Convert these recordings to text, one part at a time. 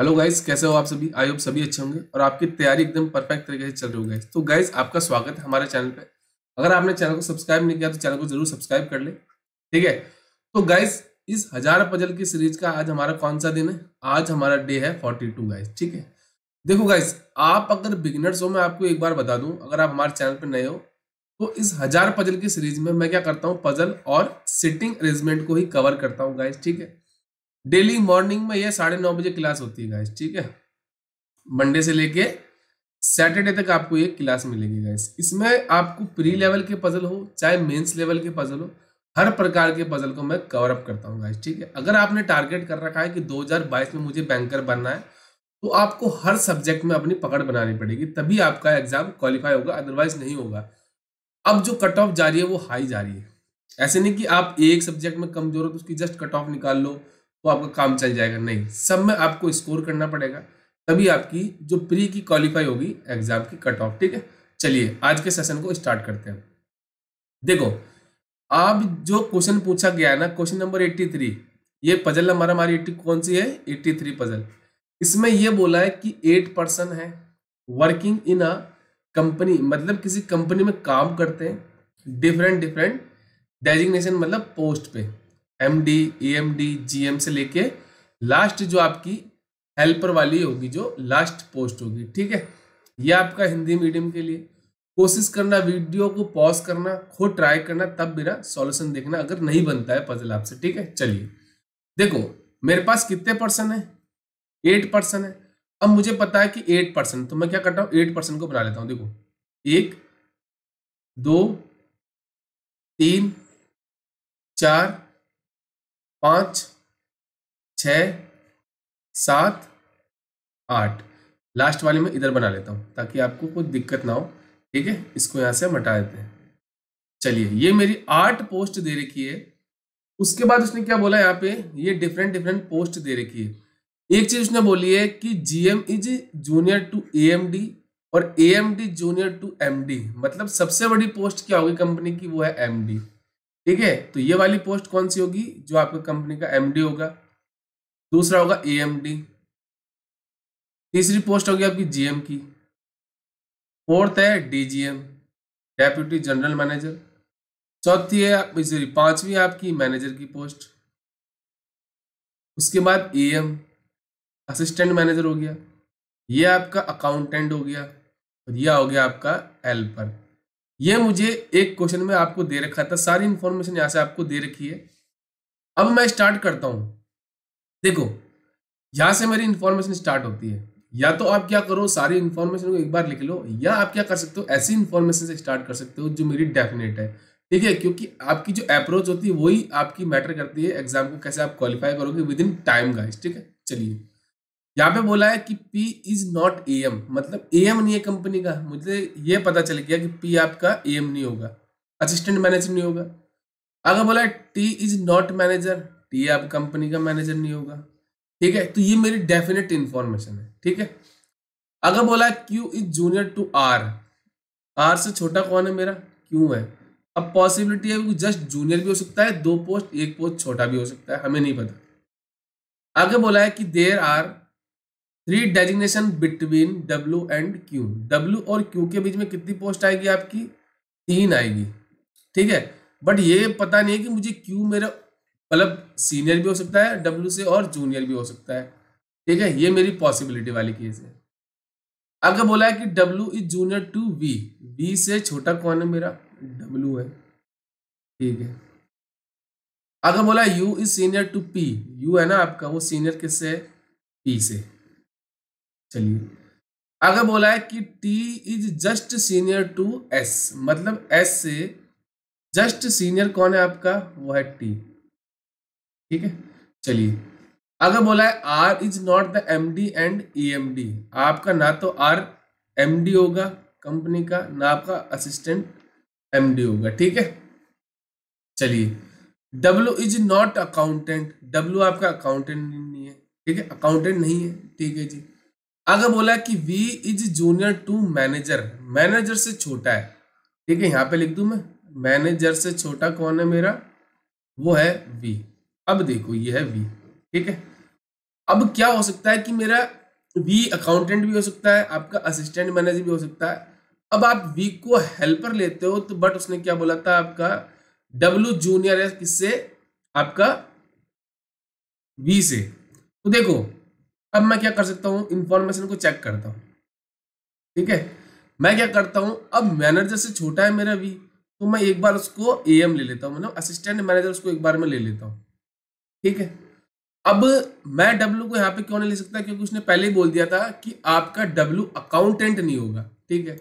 Hello guys कैसे हो आप सभी आई होप सभी अच्छे होंगे और आपकी तैयारी एकदम परफेक्ट तरीके से चल रही होगी तो गाइस आपका स्वागत है हमारे चैनल पे अगर आपने चैनल को सब्सक्राइब नहीं किया तो चैनल को जरूर सब्सक्राइब कर ले ठीक है तो गाइस इस हजार पजल की सीरीज का आज हमारा कौन सा दिन है आज हमारा डे है फोर्टी टू ठीक है देखो गाइस आप अगर बिगिनर्स हो मैं आपको एक बार बता दूं अगर आप हमारे चैनल पर नए हो तो इस हजार पजल की सीरीज में मैं क्या करता हूँ पजल और सिटिंग अरेंजमेंट को ही कवर करता हूँ गाइज ठीक है डेली मॉर्निंग में यह साढ़े नौ बजे क्लास होती है गाइस ठीक है मंडे से लेके सैटरडे तक आपको ये क्लास मिलेगी गाइस इसमें आपको प्री लेवल के पजल हो चाहे मेंस लेवल के पजल हो हर प्रकार के पजल को मैं कवर अप करता हूँ गाइस ठीक है अगर आपने टारगेट कर रखा है कि 2022 में मुझे बैंकर बनना है तो आपको हर सब्जेक्ट में अपनी पकड़ बनानी पड़ेगी तभी आपका एग्जाम क्वालिफाई होगा अदरवाइज नहीं होगा अब जो कट ऑफ जा रही है वो हाई जा रही है ऐसे नहीं कि आप एक सब्जेक्ट में कमजोर हो तो उसकी जस्ट कट ऑफ निकाल लो वो आपका काम चल जाएगा नहीं सब में आपको स्कोर करना पड़ेगा तभी आपकी जो प्री की क्वालिफाई होगी एग्जाम की कट ऑफ ठीक है चलिए आज के सेशन को स्टार्ट करते हैं देखो आप जो क्वेश्चन पूछा गया है ना क्वेश्चन नंबर एट्टी थ्री ये पजल नंबर हमारी एट्टी कौन सी है एट्टी थ्री पजल इसमें यह बोला है कि एट पर्सन है वर्किंग इन अ कंपनी मतलब किसी कंपनी में काम करते हैं डिफरेंट डिफरेंट डेजिग्नेशन मतलब पोस्ट पे M D A M D G M से लेके लास्ट जो आपकी हेल्पर वाली होगी जो लास्ट पोस्ट होगी ठीक है ये आपका हिंदी मीडियम के लिए कोशिश करना वीडियो को पॉज करना खुद ट्राई करना तब मेरा सॉल्यूशन देखना अगर नहीं बनता है पजल आपसे ठीक है चलिए देखो मेरे पास कितने पर्सन है एट पर्सन है अब मुझे पता है कि एट पर्सन तो मैं क्या करता हूँ एट पर्सन को बना लेता हूँ देखो एक दो तीन चार पांच छ सात आठ लास्ट वाले में इधर बना लेता हूं ताकि आपको कोई दिक्कत ना हो ठीक है इसको यहां से मटा हटा देते हैं चलिए ये मेरी आठ पोस्ट दे रखी है उसके बाद उसने क्या बोला यहाँ पे ये डिफरेंट डिफरेंट पोस्ट दे रखी है एक चीज उसने बोली है कि GM is junior to AMD और एएमडी जूनियर टू एमडी मतलब सबसे बड़ी पोस्ट क्या होगी कंपनी की वो है एमडी ठीक है तो ये वाली पोस्ट कौन सी होगी जो आपकी कंपनी का एमडी होगा दूसरा होगा एएमडी तीसरी पोस्ट होगी आपकी जीएम की फोर्थ है डीजीएम डेप्यूटी जनरल मैनेजर चौथी है सॉरी पांचवी आपकी मैनेजर की पोस्ट उसके बाद एएम असिस्टेंट मैनेजर हो गया ये आपका अकाउंटेंट हो गया और यह हो गया आपका हेल्पर ये मुझे एक क्वेश्चन में आपको दे रखा था सारी इंफॉर्मेशन यहां से आपको दे रखी है अब मैं स्टार्ट करता हूं देखो यहां से मेरी इंफॉर्मेशन स्टार्ट होती है या तो आप क्या करो सारी इंफॉर्मेशन को एक बार लिख लो या आप क्या कर सकते हो ऐसी इंफॉर्मेशन से स्टार्ट कर सकते हो जो मेरी डेफिनेट है ठीक है क्योंकि आपकी जो अप्रोच होती है वही आपकी मैटर करती है एग्जाम को कैसे आप क्वालिफाई करोगे विद इन टाइम गाइज ठीक है चलिए यहाँ पे बोला है कि P is not A M मतलब ए एम नहीं है कंपनी का मुझे ये पता चल गया कि पी आपका ए एम नहीं होगा असिस्टेंट मैनेजर नहीं होगा अगर बोला है T is not manager T आप कंपनी का मैनेजर नहीं होगा ठीक है तो ये मेरी डेफिनेट इन्फॉर्मेशन है ठीक है अगर बोला है Q is junior to R R से छोटा कौन है मेरा क्यू है अब पॉसिबिलिटी है जस्ट जूनियर भी हो सकता है दो पोस्ट एक पोस्ट छोटा भी हो सकता है हमें नहीं पता आगे बोला है कि there are three designation between W and Q W और क्यू के बीच में कितनी पोस्ट आएगी आपकी तीन आएगी ठीक है बट ये पता नहीं है कि मुझे क्यू मेरा मतलब सीनियर भी हो सकता है डब्ल्यू से और जूनियर भी हो सकता है ठीक है ये मेरी पॉसिबिलिटी वाली केस है आगे बोला है कि W is junior to V V से छोटा कौन है मेरा डब्ल्यू है ठीक है आगे बोला U is senior to P U है ना आपका वो सीनियर किससे है पी से चलिए आगे बोला है कि T is just senior to S मतलब एस से जस्ट सीनियर कौन है आपका वो है टी ठीक है चलिए आगे बोला है R is not the M D and E M D आपका ना तो आर एम डी होगा कंपनी का ना आपका असिस्टेंट एम डी होगा ठीक है चलिए W is not accountant W आपका अकाउंटेंट नहीं है ठीक है अकाउंटेंट नहीं है ठीक है जी आगे बोला कि V is junior to manager manager से छोटा है ठीक है यहाँ पे लिख दू मैं मैनेजर से छोटा कौन है मेरा वो है वी अब देखो ये है वी ठीक है अब क्या हो सकता है कि मेरा वी अकाउंटेंट भी हो सकता है आपका असिस्टेंट मैनेजर भी हो सकता है अब आप वी को हेल्पर लेते हो तो बट उसने क्या बोला था आपका डब्ल्यू जूनियर है किससे आपका वी से तो देखो अब मैं क्या कर सकता हूँ इन्फॉर्मेशन को चेक करता हूँ ठीक है मैं क्या करता हूँ अब मैनेजर से छोटा है मेरा भी तो मैं एक बार उसको ए एम ले लेता हूँ मतलब असिस्टेंट मैनेजर उसको एक बार में ले लेता हूँ ठीक है अब मैं डब्ल्यू को यहाँ पे क्यों नहीं ले सकता क्योंकि उसने पहले ही बोल दिया था कि आपका डब्ल्यू अकाउंटेंट नहीं होगा ठीक है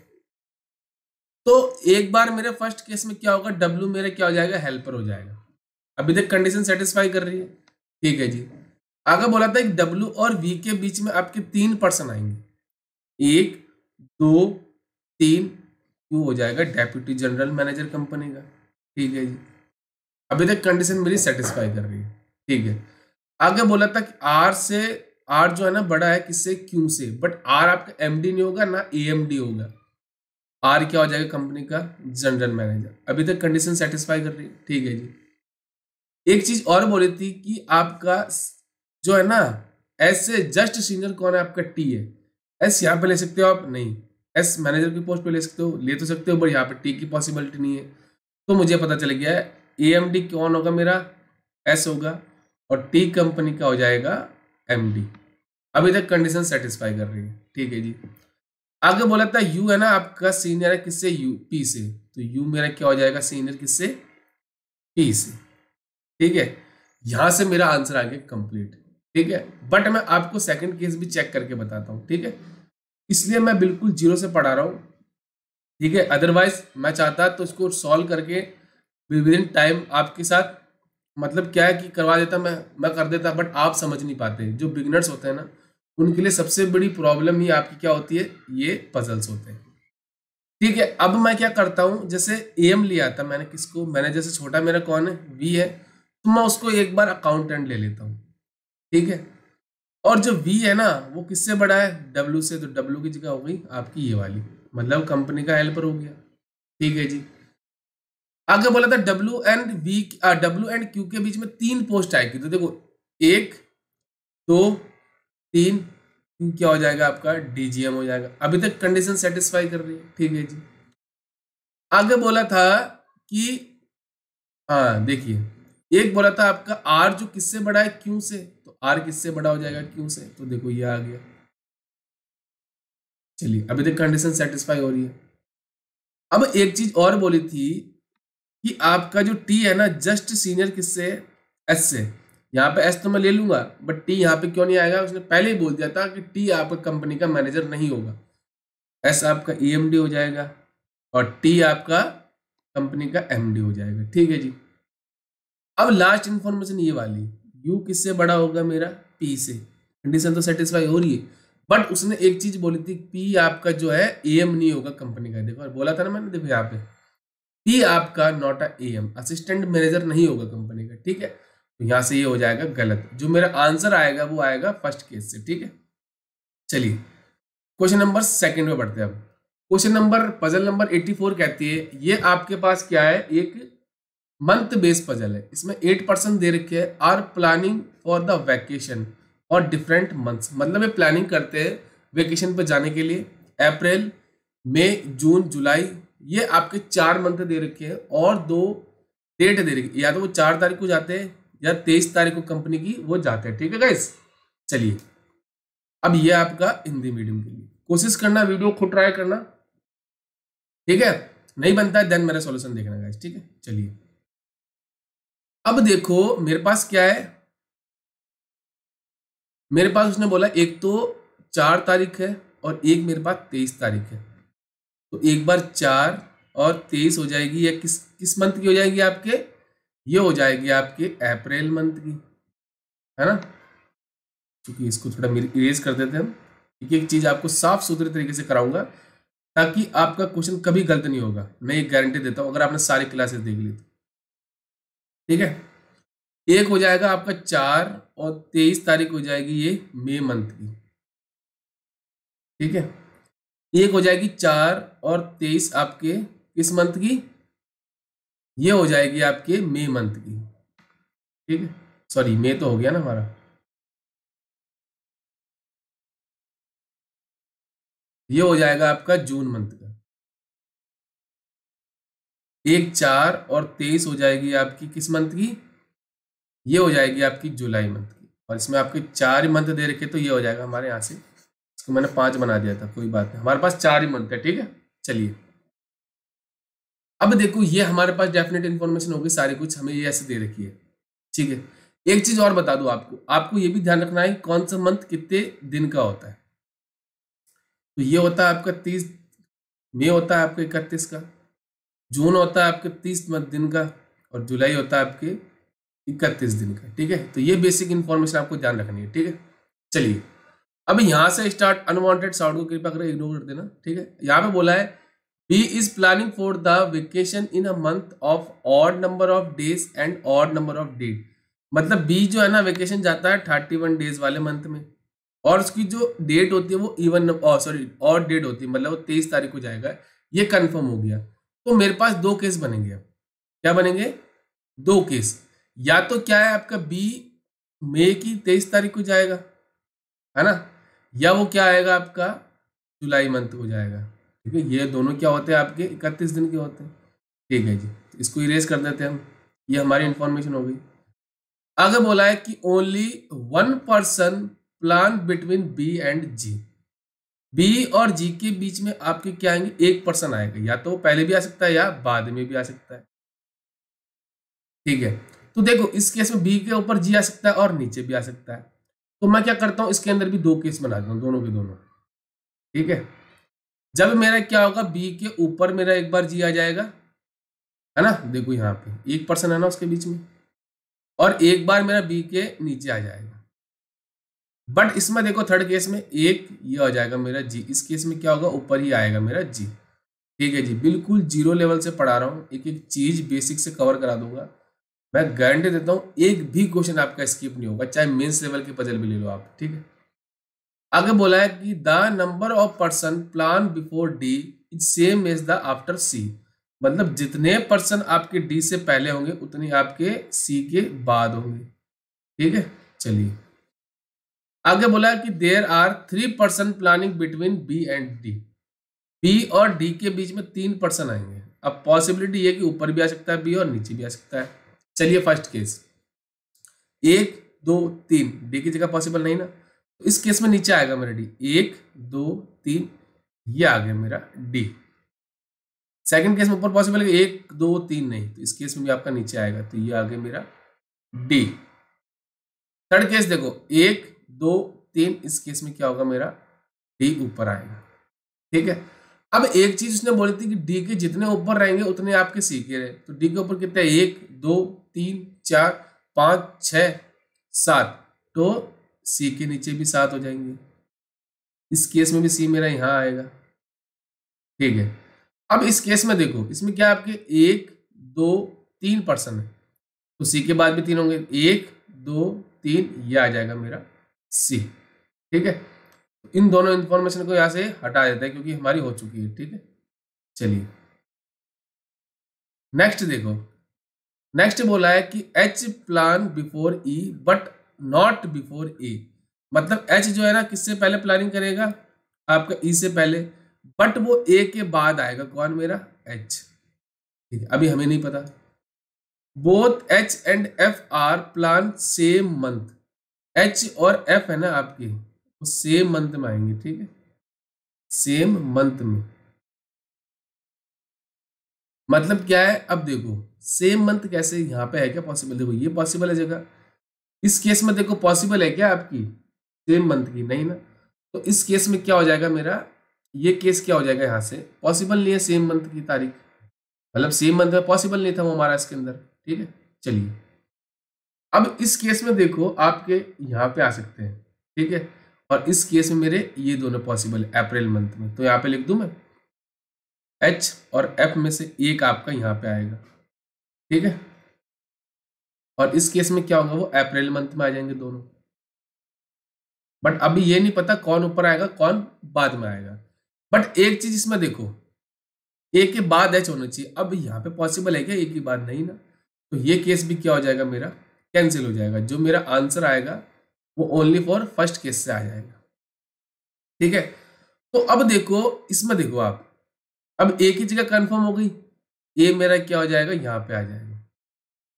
तो एक बार मेरे फर्स्ट केस में क्या होगा डब्ल्यू मेरा क्या हो जाएगा हेल्पर हो जाएगा अभी तक कंडीशन सेटिस्फाई कर रही है ठीक है जी आगे बोला था कि W और V के बीच में आपके तीन पर्सन आएंगे एक दो तीन क्यू हो जाएगा डेप्यूटी जनरल मैनेजर कंपनी का ठीक है जी अभी तक कंडीशन मेरी सेटिस्फाई कर रही है ठीक है आगे बोला था कि आर से आर जो है ना बड़ा है किससे क्यू से बट आर आपका एम नहीं होगा ना ए होगा आर क्या हो जाएगा कंपनी का जनरल मैनेजर अभी तक कंडीशन सेटिस्फाई कर रही है ठीक है जी एक चीज और बोली थी कि आपका जो है ना एस से जस्ट सीनियर कौन है आपका टी है एस यहाँ पे ले सकते हो आप नहीं एस मैनेजर की पोस्ट पे ले सकते हो ले तो सकते हो बट यहाँ पे टी की पॉसिबिलिटी नहीं है तो मुझे पता चल गया है ए एम डी कौन होगा मेरा एस होगा और टी कंपनी का हो जाएगा एम डी अभी तक कंडीशन सेटिस्फाई कर रही है ठीक है जी आगे बोला था यू है ना आपका सीनियर है किससे यू पी से तो यू मेरा क्या हो जाएगा सीनियर किससे पी से ठीक है यहां से मेरा आंसर आ गया कंप्लीट ठीक है बट मैं आपको सेकंड केस भी चेक करके बताता हूँ ठीक है इसलिए मैं बिल्कुल जीरो से पढ़ा रहा हूँ ठीक है अदरवाइज मैं चाहता तो इसको सॉल्व करके विद इन टाइम आपके साथ मतलब क्या है कि करवा देता मैं मैं कर देता बट आप समझ नहीं पाते जो बिगनर्स होते हैं ना उनके लिए सबसे बड़ी प्रॉब्लम ही आपकी क्या होती है ये पजल्स होते हैं ठीक है अब मैं क्या करता हूँ जैसे एम लिया था मैंने किसको मैंने जैसे छोटा मेरा कौन है वी है तो मैं उसको एक बार अकाउंटेंट ले लेता हूँ ठीक है और जो वी है ना वो किससे बड़ा है डब्ल्यू से तो डब्ल्यू की जगह हो गई आपकी ये वाली मतलब कंपनी का हेल्पर हो गया ठीक है जी आगे बोला था W and V W and Q के बीच में तीन पोस्ट आएगी तो देखो एक दो तीन क्या हो जाएगा आपका डीजीएम हो जाएगा अभी तक कंडीशन सेटिस्फाई कर रही है ठीक है जी आगे बोला था कि हाँ देखिए एक बोला था आपका आर जो किससे बड़ा है क्यू से आर किससे बड़ा हो जाएगा क्यू से तो देखो ये आ गया चलिए अभी तक कंडीशन सेटिस्फाई हो रही है अब एक चीज और बोली थी कि आपका जो टी है ना जस्ट सीनियर किससे एस से यहाँ पे एस तो मैं ले लूंगा बट टी यहाँ पे क्यों नहीं आएगा उसने पहले ही बोल दिया था कि टी आपका कंपनी का मैनेजर नहीं होगा एस आपका ई e हो जाएगा और टी आपका कंपनी का एम हो जाएगा ठीक है जी अब लास्ट इन्फॉर्मेशन ये वाली यू किससे बड़ा होगा मेरा पी से कंडीशन तो सेटिस्फाई हो रही है बट उसने एक चीज बोली थी पी आपका जो है ए एम नहीं होगा कंपनी का देखो और बोला था ना मैंने देखो यहाँ पे पी आपका not a A M assistant manager नहीं होगा कंपनी का ठीक है तो यहाँ से ये यह हो जाएगा गलत जो मेरा आंसर आएगा वो आएगा फर्स्ट केस से ठीक है चलिए क्वेश्चन नंबर सेकेंड में बढ़ते हैं अब क्वेश्चन नंबर पजल नंबर 84 कहती है ये आपके पास क्या है एक मंथ बेस पजल है इसमें एट परसेंट दे रखे है are planning for the vacation और डिफरेंट मंथ्स मतलब ये प्लानिंग करते हैं वेकेशन पर जाने के लिए अप्रैल मई जून जुलाई ये आपके चार मंथ दे रखे हैं और दो डेट दे रखी है या तो वो चार तारीख को जाते हैं या तेईस तारीख को कंपनी की वो जाते हैं ठीक है गाइस चलिए अब ये आपका हिंदी मीडियम के लिए कोशिश करना वीडियो खुद ट्राई करना ठीक है नहीं बनता है देन मेरा सॉल्यूशन देखना गाइस ठीक है चलिए अब देखो मेरे पास क्या है मेरे पास उसने बोला एक तो चार तारीख है और एक मेरे पास तेईस तारीख है तो एक बार चार और तेईस हो जाएगी या किस किस मंथ की हो जाएगी आपके ये हो जाएगी आपके अप्रैल मंथ की है ना क्योंकि इसको थोड़ा इरेज कर देते हैं हम एक एक चीज़ आपको साफ सुथरे तरीके से कराऊंगा ताकि आपका क्वेश्चन कभी गलत नहीं होगा मैं एक गारंटी देता हूँ अगर आपने सारी क्लासेस देख ली तो ठीक है एक हो जाएगा आपका चार और तेईस तारीख हो जाएगी ये मे मंथ की ठीक है एक हो जाएगी चार और तेईस आपके किस मंथ की ये हो जाएगी आपके मे मंथ की ठीक है सॉरी मे तो हो गया ना हमारा ये हो जाएगा आपका जून मंथ एक चार और तेईस हो जाएगी आपकी किस मंथ की ये हो जाएगी आपकी जुलाई मंथ की और इसमें आपके चार मंथ दे रखे तो ये हो जाएगा हमारे यहाँ से इसको मैंने पांच बना दिया था कोई बात नहीं हमारे पास चार ही मंथ है ठीक है चलिए अब देखो ये हमारे पास डेफिनेट इन्फॉर्मेशन होगी सारी कुछ हमें ये ऐसे दे रखी है ठीक है एक चीज़ और बता दू आपको आपको ये भी ध्यान रखना है कौन सा मंथ कितने दिन का होता है तो ये होता है आपका तीस मे होता है आपका इकतीस का जून होता है आपके तीस दिन का और जुलाई होता है आपके इकतीस दिन का ठीक है तो ये बेसिक इन्फॉर्मेशन आपको ध्यान रखनी है ठीक है चलिए अब यहाँ से स्टार्ट अनवांटेड साउट को कृपा करके इग्नोर कर देना ठीक है यहाँ पे बोला है B is planning for the vacation in a month of odd number of days and odd number of date मतलब बी जो है ना वेकेशन जाता है थर्टी वन डेज वाले मंथ में और उसकी जो डेट होती है वो इवन सॉरी और डेट होती है मतलब वो तेईस तारीख को जाएगा ये कन्फर्म हो गया तो मेरे पास दो केस बनेंगे क्या बनेंगे दो केस या तो क्या है आपका बी मई की तेईस तारीख को जाएगा है ना या वो क्या आएगा आपका जुलाई मंथ को जाएगा ठीक है ये दोनों क्या होते हैं आपके इकतीस दिन के होते हैं ठीक है जी इसको इरेज कर देते हैं हम ये हमारी इंफॉर्मेशन हो गई आगे बोला है कि only one person plan between B and G B और जी के बीच में आपके क्या आएंगे एक पर्सन आएगा या तो पहले भी आ सकता है या बाद में भी आ सकता है ठीक है तो देखो इस केस में बी के ऊपर जी आ सकता है और नीचे भी आ सकता है तो मैं क्या करता हूं इसके अंदर भी दो केस बना देता हूं दोनों के दोनों ठीक है जब मेरा क्या होगा बी के ऊपर मेरा एक बार जी आ जाएगा है ना देखो यहाँ पे एक पर्सन है ना उसके बीच में और एक बार मेरा बी के नीचे आ जाएगा बट इसमें देखो थर्ड केस में एक ये हो जाएगा मेरा जी इस केस में क्या होगा ऊपर ही आएगा मेरा जी ठीक है जी बिल्कुल जीरो लेवल से पढ़ा रहा हूँ एक एक चीज बेसिक से कवर करा दूंगा मैं गारंटी देता हूँ एक भी क्वेश्चन आपका स्किप नहीं होगा चाहे मेन्स लेवल के पजल भी ले लो आप ठीक है आगे बोला है कि the number of person plan before D is same as the after C मतलब जितने पर्सन आपके डी से पहले होंगे उतने आपके सी के बाद होंगे ठीक है चलिए आगे बोला कि there are three person planning between B and D B और डी के बीच में तीन पर्सन आएंगे अब पॉसिबिलिटी ये कि ऊपर भी आ सकता है बी और नीचे भी आ सकता है चलिए फर्स्ट केस एक दो तीन डी की जगह पॉसिबल नहीं ना तो इस केस में नीचे आएगा मेरा डी एक दो तीन ये आ गया मेरा डी सेकंड केस में ऊपर पॉसिबल है एक दो तीन नहीं तो इस केस में भी आपका नीचे आएगा तो ये आ गया मेरा डी थर्ड केस देखो एक दो तीन इस केस में क्या होगा मेरा डी ऊपर आएगा ठीक है अब एक चीज उसने बोली थी कि डी के जितने ऊपर रहेंगे उतने आपके सी के रहे तो डी के ऊपर कितने एक दो तीन चार पाँच छ सात तो सी के नीचे भी सात हो जाएंगे इस केस में भी सी मेरा यहाँ आएगा ठीक है अब इस केस में देखो इसमें क्या आपके एक दो तीन पर्सन है तो सी के बाद भी तीन होंगे एक दो तीन ये आ जाएगा मेरा सी ठीक है इन दोनों इंफॉर्मेशन को यहाँ से हटा देते हैं क्योंकि हमारी हो चुकी है ठीक है चलिए नेक्स्ट देखो नेक्स्ट बोला है कि H plan before E but not before A मतलब एच जो है ना किससे पहले प्लानिंग करेगा आपका ई e से पहले बट वो ए के बाद आएगा कौन मेरा एच ठीक है अभी हमें नहीं पता both H and F are plan same month H और एफ है ना आपके वो सेम मंथ में आएंगे ठीक है सेम मंथ में मतलब क्या है अब देखो सेम मंथ कैसे यहां पे है क्या पॉसिबल देखो ये पॉसिबल है जगह इस केस में देखो पॉसिबल है क्या आपकी सेम मंथ की नहीं ना तो इस केस में क्या हो जाएगा मेरा ये केस क्या हो जाएगा यहाँ से पॉसिबल नहीं है सेम मंथ की तारीख मतलब सेम मंथ में पॉसिबल नहीं था वो हमारा इसके अंदर ठीक है चलिए अब इस केस में देखो आपके यहाँ पे आ सकते हैं ठीक है और इस केस में मेरे ये दोनों पॉसिबल है अप्रैल मंथ में तो यहाँ पे लिख दू मैं एच और एफ में से एक आपका यहाँ पे आएगा ठीक है और इस केस में क्या होगा वो अप्रैल मंथ में आ जाएंगे दोनों बट अभी ये नहीं पता कौन ऊपर आएगा कौन बाद में आएगा बट एक चीज इसमें देखो ए के बाद एच होना चाहिए अब यहाँ पे पॉसिबल है क्या एक के बाद नहीं ना तो ये केस भी क्या हो जाएगा मेरा कैंसिल हो जाएगा जो मेरा आंसर आएगा वो ओनली फॉर फर्स्ट केस से आ जाएगा ठीक है तो अब देखो इसमें देखो आप अब एक ही जगह कंफर्म हो गई ए मेरा क्या हो जाएगा यहाँ पे आ जाएगा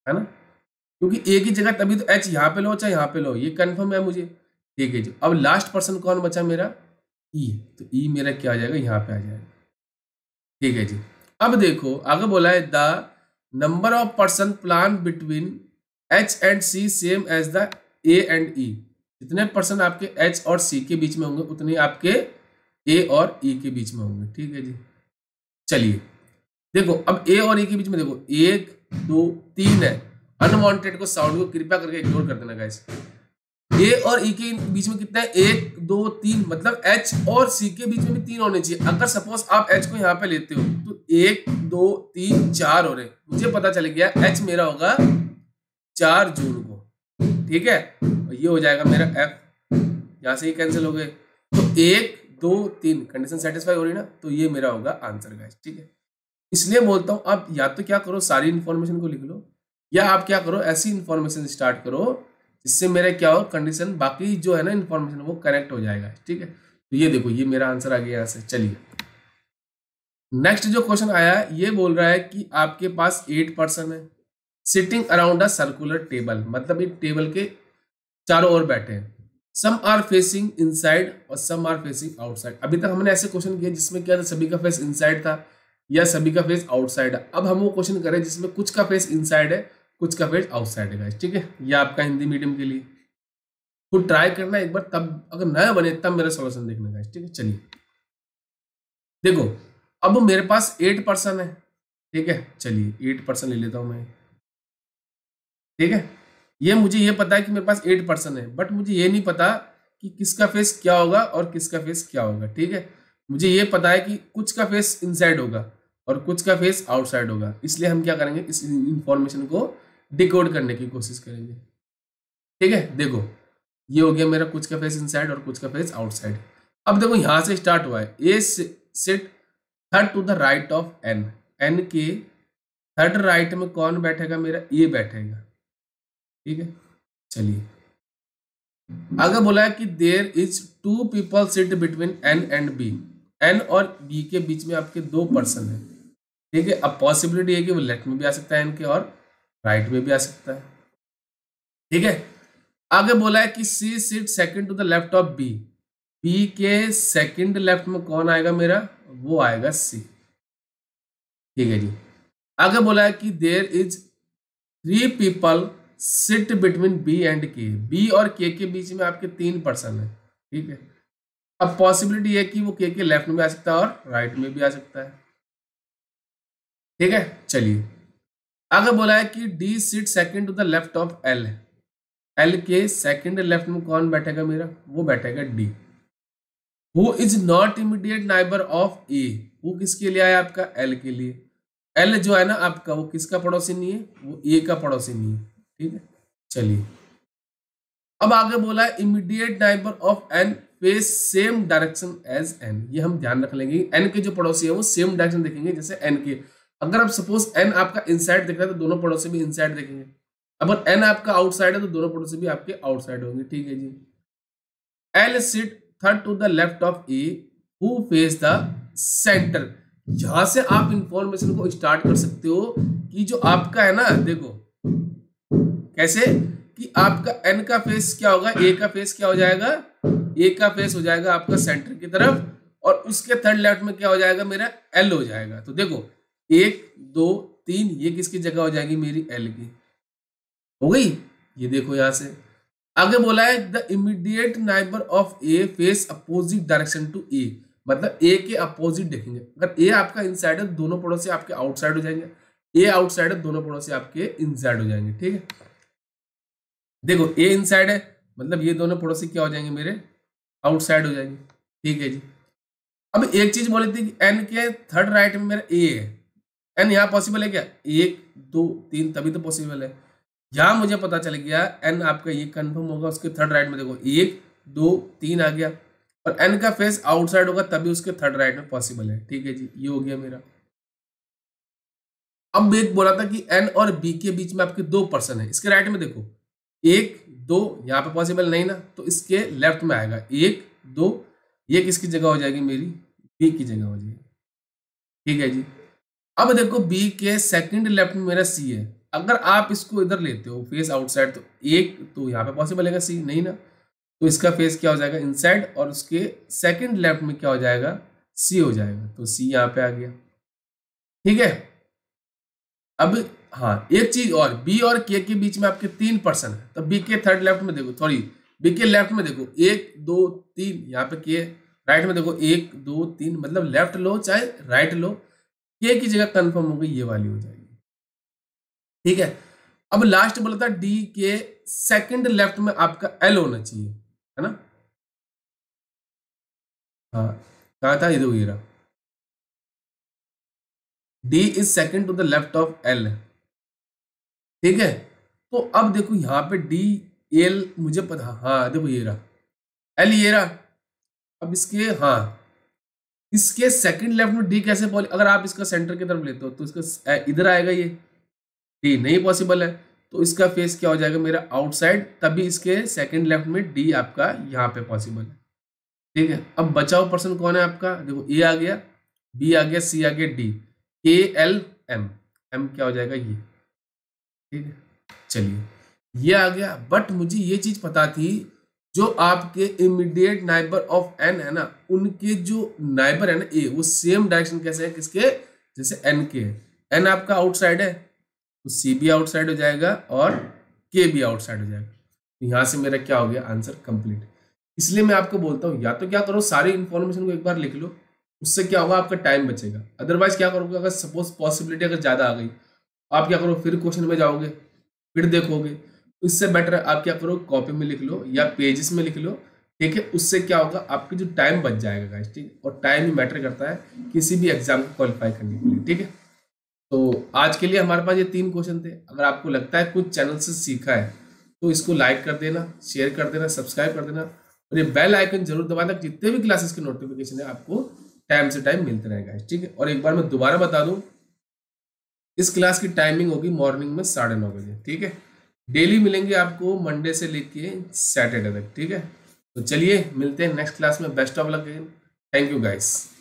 है ना क्योंकि एक ही जगह तभी तो एच यहाँ पे लो चाहे यहाँ पे लो ये कंफर्म है मुझे ठीक है जी अब लास्ट पर्सन कौन बचा मेरा ई e। तो ई e मेरा क्या आ जाएगा यहाँ पे आ जाएगा ठीक है जी अब देखो आगे बोला है the number of person plan between H and C same as the A and E जितने पर्सन आपके एच और सी के बीच में होंगे उतने आपके ए और ई e के बीच में होंगे ठीक है जी चलिए देखो अब ए और ई e के बीच में देखो एक दो तीन है अनवांटेड को साउंड को कृपया करके इग्नोर कर देना गाइस ए और ई e के बीच में कितना है एक दो तीन मतलब एच और सी के बीच में भी तीन होने चाहिए अगर सपोज आप एच को यहाँ पे लेते हो तो एक दो तीन चार हो रहे मुझे पता चल गया एच मेरा होगा चार जून को ठीक है और ये हो जाएगा मेरा एफ यहाँ से ये कैंसिल हो गए तो एक दो तीन कंडीशन सेटिस्फाई हो रही ना तो ये मेरा होगा आंसर गाइस ठीक है इसलिए बोलता हूँ आप या तो क्या करो सारी इन्फॉर्मेशन को लिख लो या आप क्या करो ऐसी इन्फॉर्मेशन स्टार्ट करो जिससे मेरा क्या हो कंडीशन बाकी जो है ना इन्फॉर्मेशन वो कनेक्ट हो जाएगा ठीक है तो ये देखो ये मेरा आंसर आ गया यहाँ से चलिए नेक्स्ट जो क्वेश्चन आया ये बोल रहा है कि आपके पास एट पर्सन है sitting around a circular table मतलब एक टेबल के चारों ओर बैठे हैं सम आर फेसिंग इनसाइड और सम आर फेसिंग आउटसाइड अभी तक हमने ऐसे क्वेश्चन किए जिसमें क्या था सभी का फेस इनसाइड था या सभी का फेस आउटसाइड है अब हम वो क्वेश्चन करें जिसमें कुछ का फेस इनसाइड है कुछ का फेस आउटसाइड है ठीक है यह आपका हिंदी मीडियम के लिए खुद ट्राई करना एक बार तब अगर नया बने तब मेरा सोल्यूशन देखने का ठीक है चलिए देखो अब मेरे पास एट पर्सन है ठीक है चलिए एट पर्सन ले लेता हूँ मैं ठीक है ये मुझे ये पता है कि मेरे पास एट परसेंट है बट मुझे ये नहीं पता कि किसका फेस क्या होगा और किसका फेस क्या होगा ठीक है मुझे ये पता है कि कुछ का फेस इनसाइड होगा और कुछ का फेस आउटसाइड होगा इसलिए हम क्या करेंगे इस इंफॉर्मेशन को डिकोड करने की कोशिश करेंगे ठीक है देखो ये हो गया मेरा कुछ का फेस इनसाइड और कुछ का फेस आउटसाइड अब देखो यहाँ से स्टार्ट हुआ है A sit third to the right of N N के थर्ड राइट में कौन बैठेगा मेरा ए बैठेगा ठीक है चलिए आगे बोला है कि there is two people sit between N and B N और बी के बीच में आपके दो पर्सन है ठीक है अब पॉसिबिलिटी है कि वो लेफ्ट में भी आ सकता है के और राइट में भी आ सकता है ठीक है आगे बोला है कि C seat second to the left of B B के सेकंड लेफ्ट में कौन आएगा मेरा वो आएगा सी ठीक है जी आगे बोला है कि there is three people sit between B and K B और के के बीच में आपके तीन पर्सन है ठीक है अब पॉसिबिलिटी है कि वो के के लेफ्ट में आ सकता है और राइट में भी आ सकता है ठीक है चलिए आगे बोला है कि D sit second to the left of L L के सेकंड लेफ्ट में कौन बैठेगा मेरा वो बैठेगा D who is not immediate neighbor of A वो किसके लिए आया आपका एल के लिए एल जो है ना आपका वो किसका पड़ोसी नहीं है वो ए का पड़ोसी नहीं है ठीक है चलिए अब आगे बोला है immediate neighbor of N face same direction as N ये हम ध्यान रख लेंगे एन के जो पड़ोसी है वो सेम डायरेक्शन देखेंगे जैसे एन के अगर आप सपोज एन आपका इनसाइड देख रहा है तो दोनों पड़ोसी भी इनसाइड देखेंगे अगर एन आपका आउटसाइड है तो दोनों पड़ोसी भी आपके आउटसाइड होंगे ठीक है जी L seat third to the left of A who face the center जहां से आप इंफॉर्मेशन को स्टार्ट कर सकते हो कि जो आपका है ना देखो कैसे कि आपका एन का फेस क्या होगा ए का फेस क्या हो जाएगा ए का फेस हो जाएगा आपका सेंटर की तरफ और उसके थर्ड लेफ्ट में क्या हो जाएगा मेरा एल हो जाएगा तो देखो एक दो तीन ये किसकी जगह हो जाएगी मेरी एल की हो गई ये देखो यहां से आगे बोला है the immediate neighbor of A face opposite direction to A मतलब ए के अपोजिट देखेंगे अगर ए आपका इनसाइड है दोनों पड़ोसी आपके आउटसाइड हो जाएंगे ए आउटसाइड है दोनों पड़ोसी आपके इनसाइड हो जाएंगे ठीक है देखो ए इनसाइड है मतलब ये दोनों पड़ोसी क्या हो जाएंगे मेरे आउटसाइड हो जाएंगे ठीक है जी अब एक चीज बोली थी कि एन के थर्ड राइट में मेरा ए है एन यहाँ पॉसिबल है क्या एक दो तीन तभी तो पॉसिबल है यहाँ मुझे पता चल गया एन आपका ये कंफर्म होगा उसके थर्ड राइट में देखो एक दो तीन आ गया और एन का फेस आउटसाइड होगा तभी उसके थर्ड राइट में पॉसिबल है ठीक है जी ये हो गया मेरा अब एक बोला था कि एन और बी के बीच में आपके दो पर्सन है इसके राइट में देखो एक दो यहाँ पे पॉसिबल नहीं ना तो इसके लेफ्ट में आएगा एक दो ये किसकी जगह हो जाएगी मेरी बी की जगह हो जाएगी ठीक है जी अब देखो बी के सेकंड लेफ्ट में मेरा सी है अगर आप इसको इधर लेते हो फेस आउटसाइड तो एक तो यहाँ पे पॉसिबल है सी नहीं ना तो इसका फेस क्या हो जाएगा इनसाइड और उसके सेकंड लेफ्ट में क्या हो जाएगा सी हो जाएगा तो सी यहाँ पे आ गया ठीक है अब हाँ एक चीज और बी और के के बीच में आपके तीन पर्सन है तो बी के थर्ड लेफ्ट में देखो सॉरी बी के लेफ्ट में देखो एक दो तीन यहाँ पे के राइट में देखो एक दो तीन मतलब लेफ्ट लो चाहे राइट लो के की जगह कंफर्म होगी ये वाली हो जाएगी ठीक है अब लास्ट बोला था डी के सेकंड लेफ्ट में आपका एल होना चाहिए है ना हाँ कहा था इधर D is second to the left of L ठीक है तो अब देखो यहाँ पे डी एल मुझे पता हाँ देखो ये रहा एल ये रहा अब इसके हाँ इसके सेकंड लेफ्ट में डी कैसे पॉली अगर आप इसका सेंटर की तरफ लेते हो तो इसका इधर आएगा ये डी नहीं पॉसिबल है तो इसका फेस क्या हो जाएगा मेरा आउटसाइड तभी इसके सेकंड लेफ्ट में डी आपका यहाँ पे पॉसिबल है ठीक है अब बचाओ पर्सन कौन है आपका देखो ए आ गया बी आ गया सी आ गया डी के एल एम एम क्या हो जाएगा ये ठीक चलिए ये आ गया बट मुझे ये चीज पता थी जो आपके इमीडिएट नाइबर ऑफ एन है ना उनके जो नाइबर है ना ए वो सेम डायरेक्शन कैसे है किसके जैसे एन के है एन आपका आउटसाइड है तो सी भी आउटसाइड हो जाएगा और के भी आउटसाइड हो जाएगा तो यहाँ से मेरा क्या हो गया आंसर कंप्लीट इसलिए मैं आपको बोलता हूँ या तो क्या करो सारी इन्फॉर्मेशन को एक बार लिख लो उससे क्या होगा आपका टाइम बचेगा अदरवाइज क्या करोगे अगर सपोज पॉसिबिलिटी अगर ज़्यादा आ गई आप क्या करो फिर क्वेश्चन में जाओगे फिर देखोगे इससे बेटर है आप क्या करो कॉपी में लिख लो या पेजेस में लिख लो ठीक है उससे क्या होगा आपकी जो टाइम बच जाएगा गाइस ठीक और टाइम ही मैटर करता है किसी भी एग्जाम को क्वालिफाई करने के लिए ठीक है तो आज के लिए हमारे पास ये तीन क्वेश्चन थे अगर आपको लगता है कुछ चैनल से सीखा है तो इसको लाइक कर देना शेयर कर देना सब्सक्राइब कर देना और ये बेल आइकन जरूर दबाना जितने भी क्लासेस के नोटिफिकेशन है आपको टाइम से टाइम मिलते रहेगा ठीक है और एक बार मैं दोबारा बता दूँ इस क्लास की टाइमिंग होगी मॉर्निंग में साढ़े नौ बजे ठीक है डेली मिलेंगे आपको मंडे से लेके सैटरडे तक ठीक है तो चलिए मिलते हैं नेक्स्ट क्लास में best of luck thank you guys